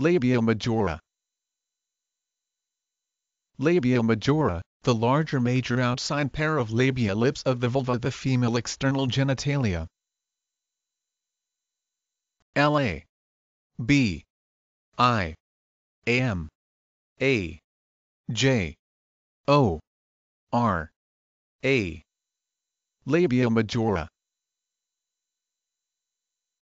Labia majora. Labia majora, the larger major outside pair of labia lips of the vulva the female external genitalia. LA Labia majora